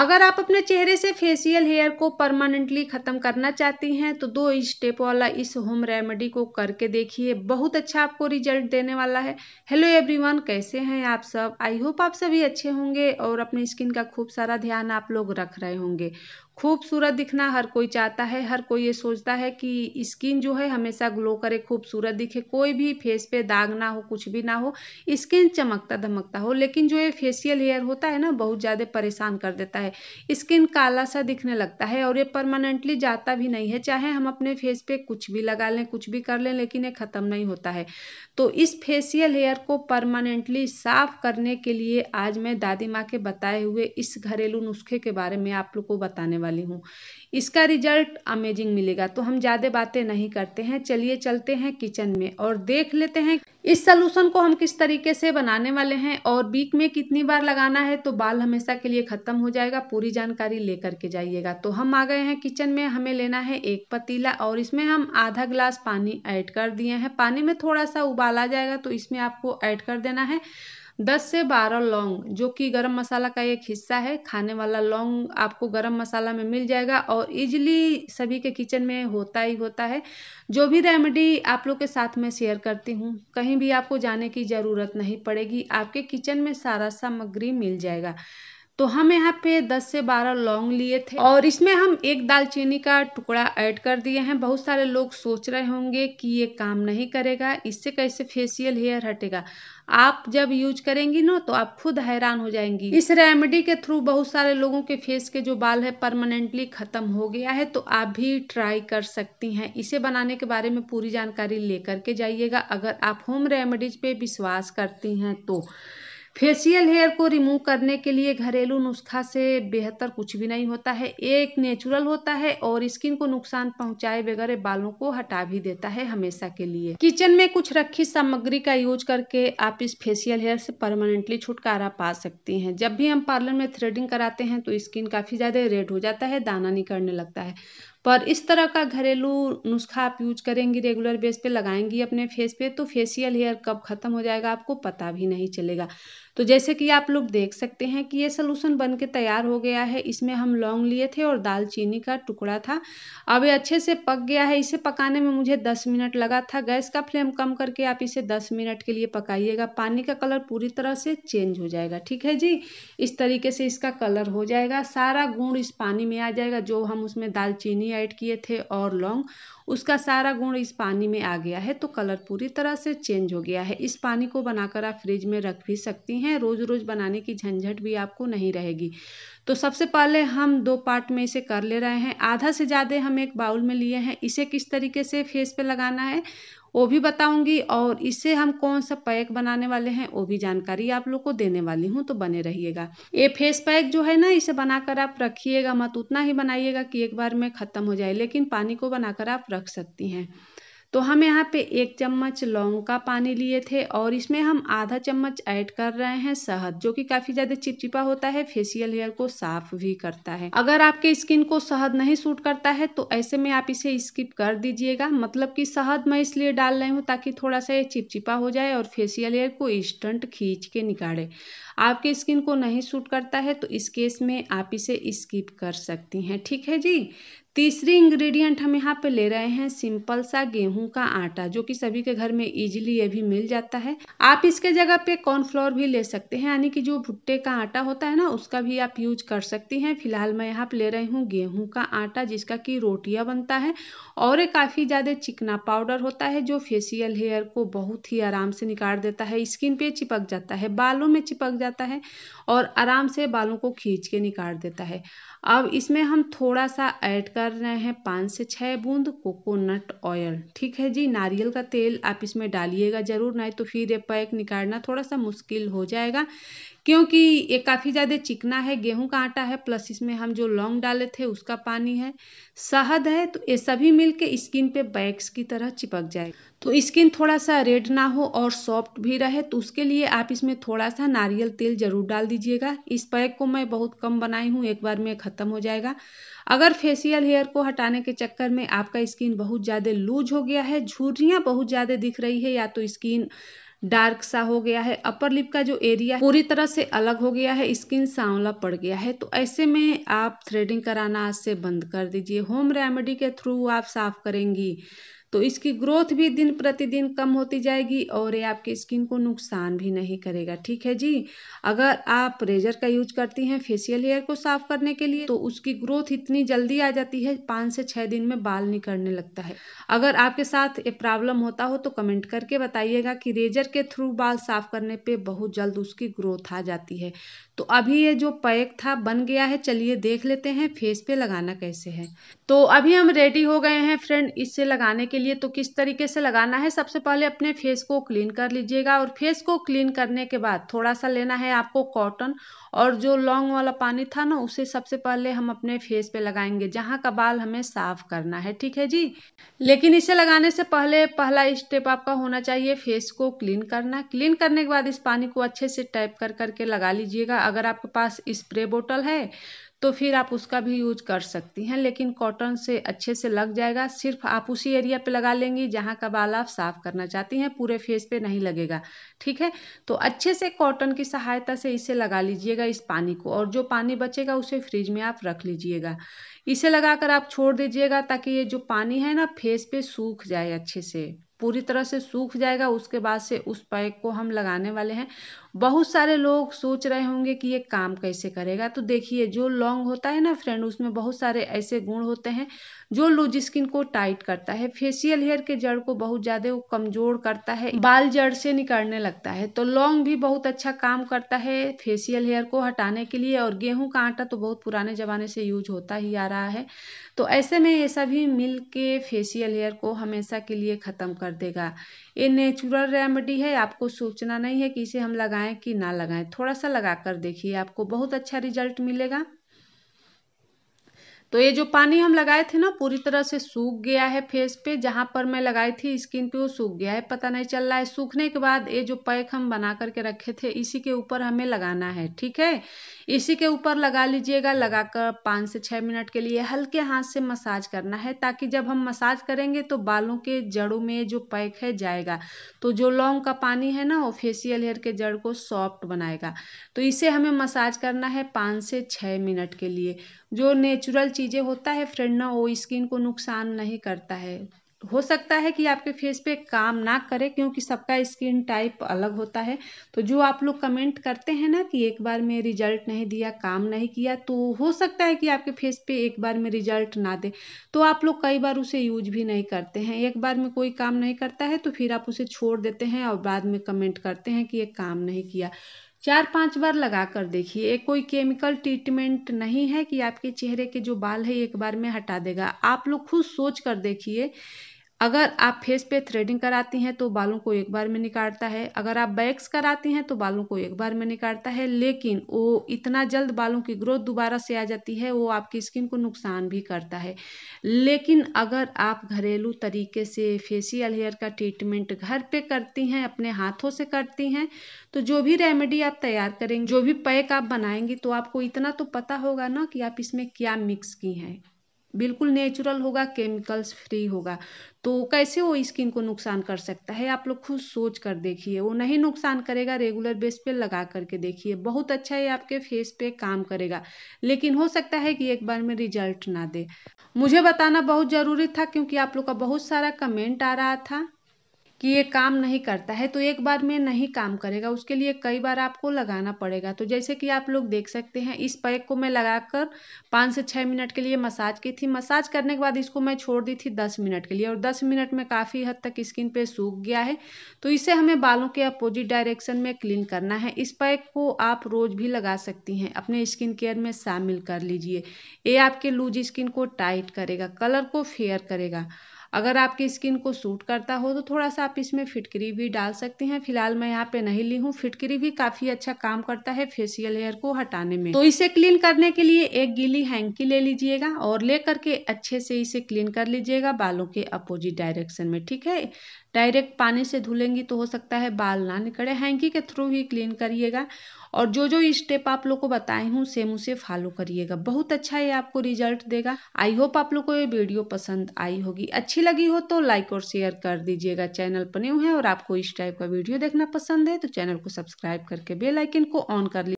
अगर आप अपने चेहरे से फेशियल हेयर को परमानेंटली ख़त्म करना चाहती हैं तो दो स्टेप वाला इस होम रेमेडी को करके देखिए बहुत अच्छा आपको रिजल्ट देने वाला है हेलो एवरीवन कैसे हैं आप सब आई होप आप सभी अच्छे होंगे और अपनी स्किन का खूब सारा ध्यान आप लोग रख रहे होंगे खूबसूरत दिखना हर कोई चाहता है हर कोई ये सोचता है कि स्किन जो है हमेशा ग्लो करे खूबसूरत दिखे कोई भी फेस पे दाग ना हो कुछ भी ना हो स्किन चमकता धमकता हो लेकिन जो ये फेशियल हेयर होता है ना बहुत ज़्यादा परेशान कर देता है स्किन काला सा दिखने लगता है और ये परमानेंटली जाता भी नहीं है चाहे हम अपने फेस पे कुछ भी लगा लें कुछ भी कर लें लेकिन ये ख़त्म नहीं होता है तो इस फेशियल हेयर को परमानेंटली साफ करने के लिए आज मैं दादी माँ के बताए हुए इस घरेलू नुस्खे के बारे में आप लोग को बताने वाली वाली हूँ इसका रिजल्ट अमेजिंग मिलेगा तो हम ज़्यादा बातें नहीं करते हैं चलिए चलते हैं किचन में और देख लेते हैं इस सलूशन को हम किस तरीके से बनाने वाले हैं और बीक में कितनी बार लगाना है तो बाल हमेशा के लिए ख़त्म हो जाएगा पूरी जानकारी लेकर के जाइएगा तो हम आ गए हैं किचन में हमें लेना है एक पतीला और इसमें हम आधा ग्लास पानी ऐड कर दिए हैं पानी में थोड़ा सा उबाला जाएगा तो इसमें आपको ऐड कर देना है दस से बारह लौंग जो कि गरम मसाला का एक हिस्सा है खाने वाला लौंग आपको गरम मसाला में मिल जाएगा और इजिली सभी के किचन में होता ही होता है जो भी रेमेडी आप लोग के साथ में शेयर करती हूँ कहीं भी आपको जाने की ज़रूरत नहीं पड़ेगी आपके किचन में सारा सामग्री मिल जाएगा तो हम यहाँ पे 10 से 12 लौंग लिए थे और इसमें हम एक दालचीनी का टुकड़ा ऐड कर दिए हैं बहुत सारे लोग सोच रहे होंगे कि ये काम नहीं करेगा इससे कैसे फेशियल हेयर हटेगा आप जब यूज करेंगी ना तो आप खुद हैरान हो जाएंगी इस रेमेडी के थ्रू बहुत सारे लोगों के फेस के जो बाल है परमानेंटली खत्म हो गया है तो आप भी ट्राई कर सकती हैं इसे बनाने के बारे में पूरी जानकारी लेकर के जाइएगा अगर आप होम रेमेडीज पे विश्वास करती हैं तो फेशियल हेयर को रिमूव करने के लिए घरेलू नुस्खा से बेहतर कुछ भी नहीं होता है एक नेचुरल होता है और स्किन को नुकसान पहुंचाए बगैर बालों को हटा भी देता है हमेशा के लिए किचन में कुछ रखी सामग्री का यूज करके आप इस फेशियल हेयर से परमानेंटली छुटकारा पा सकती हैं जब भी हम पार्लर में थ्रेडिंग कराते हैं तो स्किन काफ़ी ज़्यादा रेड हो जाता है दाना निकलने लगता है पर इस तरह का घरेलू नुस्खा आप यूज करेंगी रेगुलर बेस पे लगाएंगी अपने फेस पे तो फेशियल हेयर कब ख़त्म हो जाएगा आपको पता भी नहीं चलेगा तो जैसे कि आप लोग देख सकते हैं कि ये सोलूसन बन के तैयार हो गया है इसमें हम लौंग लिए थे और दालचीनी का टुकड़ा था अब ये अच्छे से पक गया है इसे पकाने में मुझे 10 मिनट लगा था गैस का फ्लेम कम करके आप इसे 10 मिनट के लिए पकाइएगा पानी का कलर पूरी तरह से चेंज हो जाएगा ठीक है जी इस तरीके से इसका कलर हो जाएगा सारा गुण इस पानी में आ जाएगा जो हम उसमें दालचीनी ऐड किए थे और लौंग उसका सारा गुण इस पानी में आ गया है तो कलर पूरी तरह से चेंज हो गया है इस पानी को बनाकर आप फ्रिज में रख भी सकती हैं हैं रोज़ रोज़ बनाने की झंझट भी आपको नहीं रहेगी तो सबसे पहले हम दो पार्ट में इसे कर ले रहे हैं आधा से ज़्यादा हम एक बाउल में लिए हैं इसे किस तरीके से फेस पे लगाना है वो भी बताऊंगी और इससे हम कौन सा पैक बनाने वाले हैं वो भी जानकारी आप लोग को देने वाली हूँ तो बने रहिएगा ये फेस पैक जो है ना इसे बनाकर आप रखिएगा मत उतना ही बनाइएगा कि एक बार में ख़त्म हो जाए लेकिन पानी को बनाकर आप रख सकती हैं तो हम यहाँ पे एक चम्मच लौंग का पानी लिए थे और इसमें हम आधा चम्मच ऐड कर रहे हैं शहद जो कि काफी ज्यादा चिपचिपा होता है फेशियल हेयर को साफ भी करता है अगर आपके स्किन को शहद नहीं सूट करता है तो ऐसे में आप इसे स्किप कर दीजिएगा मतलब कि शहद मैं इसलिए डाल रही हूँ ताकि थोड़ा सा ये चिपचिपा हो जाए और फेशियल हेयर को इंस्टेंट खींच के निकाले आपके स्किन को नहीं सूट करता है तो इस केस में आप इसे स्किप कर सकती हैं ठीक है जी तीसरी इंग्रेडिएंट हम यहाँ पे ले रहे हैं सिंपल सा गेहूं का आटा जो कि सभी के घर में इजीली ये भी मिल जाता है आप इसके जगह पे कॉर्नफ्लोर भी ले सकते हैं यानी कि जो भुट्टे का आटा होता है ना उसका भी आप यूज कर सकती हैं फिलहाल मैं यहाँ पे ले रही हूँ गेहूं का आटा जिसका कि रोटियाँ बनता है और काफ़ी ज़्यादा चिकना पाउडर होता है जो फेसियल हेयर को बहुत ही आराम से निकाल देता है स्किन पे चिपक जाता है बालों में चिपक जाता है और आराम से बालों को खींच के निकाल देता है अब इसमें हम थोड़ा सा ऐड कर रहे हैं पाँच से छः बूंद कोकोनट ऑयल ठीक है जी नारियल का तेल आप इसमें डालिएगा ज़रूर नहीं तो फिर ये पैक निकालना थोड़ा सा मुश्किल हो जाएगा क्योंकि ये काफ़ी ज़्यादा चिकना है गेहूँ का आटा है प्लस इसमें हम जो लौंग डाले थे उसका पानी है शहद है तो ये सभी मिलके स्किन पे बैग्स की तरह चिपक जाए तो स्किन थोड़ा सा रेड ना हो और सॉफ्ट भी रहे तो उसके लिए आप इसमें थोड़ा सा नारियल तेल ज़रूर डाल दीजिएगा इस पैक को मैं बहुत कम बनाई हूँ एक बार में ख़त्म हो जाएगा अगर फेशियल हेयर को हटाने के चक्कर में आपका स्किन बहुत ज़्यादा लूज हो गया है झुर्रियाँ बहुत ज़्यादा दिख रही है या तो स्किन डार्क सा हो गया है अपर लिप का जो एरिया पूरी तरह से अलग हो गया है स्किन सांवला पड़ गया है तो ऐसे में आप थ्रेडिंग कराना आज से बंद कर दीजिए होम रेमेडी के थ्रू आप साफ करेंगी तो इसकी ग्रोथ भी दिन प्रतिदिन कम होती जाएगी और ये आपके स्किन को नुकसान भी नहीं करेगा ठीक है जी अगर आप रेजर का यूज करती हैं फेशियल हेयर को साफ करने के लिए तो उसकी ग्रोथ इतनी जल्दी आ जाती है पाँच से छः दिन में बाल निकलने लगता है अगर आपके साथ ये प्रॉब्लम होता हो तो कमेंट करके बताइएगा कि रेजर के थ्रू बाल साफ करने पर बहुत जल्द उसकी ग्रोथ आ जाती है तो अभी ये जो पैक था बन गया है चलिए देख लेते हैं फेस पे लगाना कैसे है तो अभी हम रेडी हो गए हैं फ्रेंड इससे लगाने के लिए तो किस तरीके से लगाना है सबसे पहले अपने फेस को क्लीन कर लीजिएगा और फेस को क्लीन करने के बाद थोड़ा सा लेना है आपको कॉटन और जो लॉन्ग वाला पानी था ना उसे सबसे पहले हम अपने फेस पे लगाएंगे जहाँ का बाल हमें साफ करना है ठीक है जी लेकिन इसे लगाने से पहले पहला स्टेप आपका होना चाहिए फेस को क्लीन करना क्लीन करने के बाद इस पानी को अच्छे से टाइप कर करके लगा लीजिएगा अगर आपके पास स्प्रे बोतल है तो फिर आप उसका भी यूज कर सकती हैं लेकिन कॉटन से अच्छे से लग जाएगा सिर्फ आप उसी एरिया पे लगा लेंगी जहाँ का बाल आप साफ करना चाहती हैं पूरे फेस पे नहीं लगेगा ठीक है तो अच्छे से कॉटन की सहायता से इसे लगा लीजिएगा इस पानी को और जो पानी बचेगा उसे फ्रिज में आप रख लीजिएगा इसे लगाकर आप छोड़ दीजिएगा ताकि ये जो पानी है ना फेस पे सूख जाए अच्छे से पूरी तरह से सूख जाएगा उसके बाद से उस पैक को हम लगाने वाले हैं बहुत सारे लोग सोच रहे होंगे कि ये काम कैसे करेगा तो देखिए जो लॉन्ग होता है ना फ्रेंड उसमें बहुत सारे ऐसे गुण होते हैं जो लूज स्किन को टाइट करता है फेशियल हेयर के जड़ को बहुत ज़्यादा वो कमज़ोर करता है बाल जड़ से निकलने लगता है तो लॉन्ग भी बहुत अच्छा काम करता है फेशियल हेयर को हटाने के लिए और गेहूं का आटा तो बहुत पुराने ज़माने से यूज होता ही आ रहा है तो ऐसे में ये सभी मिल के फेशियल हेयर को हमेशा के लिए ख़त्म कर देगा ये नेचुरल रेमेडी है आपको सोचना नहीं है कि इसे हम लगाए लगाएं कि ना लगाएं थोड़ा सा लगा कर देखिए आपको बहुत अच्छा रिजल्ट मिलेगा तो ये जो पानी हम लगाए थे ना पूरी तरह से सूख गया है फेस पे जहाँ पर मैं लगाई थी स्किन पे वो सूख गया है पता नहीं चल रहा है सूखने के बाद ये जो पैक हम बना करके रखे थे इसी के ऊपर हमें लगाना है ठीक है इसी के ऊपर लगा लीजिएगा लगाकर पाँच से छः मिनट के लिए हल्के हाथ से मसाज करना है ताकि जब हम मसाज करेंगे तो बालों के जड़ों में जो पैक है जाएगा तो जो लौंग का पानी है ना वो फेशियल हेयर के जड़ को सॉफ्ट बनाएगा तो इसे हमें मसाज करना है पाँच से छः मिनट के लिए जो नेचुरल चीज़ें होता है फ्रेंड ना वो स्किन को नुकसान नहीं करता है हो सकता है कि आपके फेस पे काम ना करे क्योंकि सबका स्किन टाइप अलग होता है तो जो आप लोग कमेंट करते हैं ना कि एक बार में रिजल्ट नहीं दिया काम नहीं किया तो हो सकता है कि आपके फेस पे एक बार में रिजल्ट ना दे तो आप लोग कई बार उसे यूज भी नहीं करते हैं एक बार में कोई काम नहीं करता है तो फिर आप उसे छोड़ देते हैं और बाद में कमेंट करते हैं कि ये काम नहीं किया चार पांच बार लगा कर देखिए कोई केमिकल ट्रीटमेंट नहीं है कि आपके चेहरे के जो बाल है एक बार में हटा देगा आप लोग खुद सोच कर देखिए अगर आप फेस पे थ्रेडिंग कराती हैं तो बालों को एक बार में निकालता है अगर आप बैक्स कराती हैं तो बालों को एक बार में निकालता है लेकिन वो इतना जल्द बालों की ग्रोथ दोबारा से आ जाती है वो आपकी स्किन को नुकसान भी करता है लेकिन अगर आप घरेलू तरीके से फेसियल हेयर का ट्रीटमेंट घर पे करती हैं अपने हाथों से करती हैं तो जो भी रेमेडी आप तैयार करेंगे जो भी पैक आप बनाएंगी तो आपको इतना तो पता होगा ना कि आप इसमें क्या मिक्स की हैं बिल्कुल नेचुरल होगा केमिकल्स फ्री होगा तो कैसे वो स्किन को नुकसान कर सकता है आप लोग खुद सोच कर देखिए वो नहीं नुकसान करेगा रेगुलर बेस पे लगा करके देखिए बहुत अच्छा ये आपके फेस पे काम करेगा लेकिन हो सकता है कि एक बार में रिजल्ट ना दे मुझे बताना बहुत ज़रूरी था क्योंकि आप लोग का बहुत सारा कमेंट आ रहा था कि ये काम नहीं करता है तो एक बार में नहीं काम करेगा उसके लिए कई बार आपको लगाना पड़ेगा तो जैसे कि आप लोग देख सकते हैं इस पैक को मैं लगाकर पाँच से छः मिनट के लिए मसाज की थी मसाज करने के बाद इसको मैं छोड़ दी थी दस मिनट के लिए और दस मिनट में काफ़ी हद तक स्किन पे सूख गया है तो इसे हमें बालों के अपोजिट डायरेक्शन में क्लीन करना है इस पैक को आप रोज़ भी लगा सकती हैं अपने स्किन केयर में शामिल कर लीजिए ये आपके लूज स्किन को टाइट करेगा कलर को फेयर करेगा अगर आपकी स्किन को सूट करता हो तो थोड़ा सा आप इसमें फिटकरी भी डाल सकते हैं फिलहाल मैं यहाँ पे नहीं ली हूँ फिटकरी भी काफी अच्छा काम करता है फेसियल हेयर को हटाने में तो इसे क्लीन करने के लिए एक गीली हैंकी ले लीजिएगा और ले करके अच्छे से इसे क्लीन कर लीजिएगा बालों के अपोजिट डायरेक्शन में ठीक है डायरेक्ट पानी से धुलेंगी तो हो सकता है बाल ना निकले हैंकी के थ्रू ही क्लीन करिएगा और जो जो स्टेप आप लोग को बताए हूँ सेम उसे फॉलो करिएगा बहुत अच्छा ये आपको रिजल्ट देगा आई होप आप लोग को ये वीडियो पसंद आई होगी अच्छी लगी हो तो लाइक और शेयर कर दीजिएगा चैनल पर न्यू है और आपको इस टाइप का वीडियो देखना पसंद है तो चैनल को सब्सक्राइब करके बेल को ऑन कर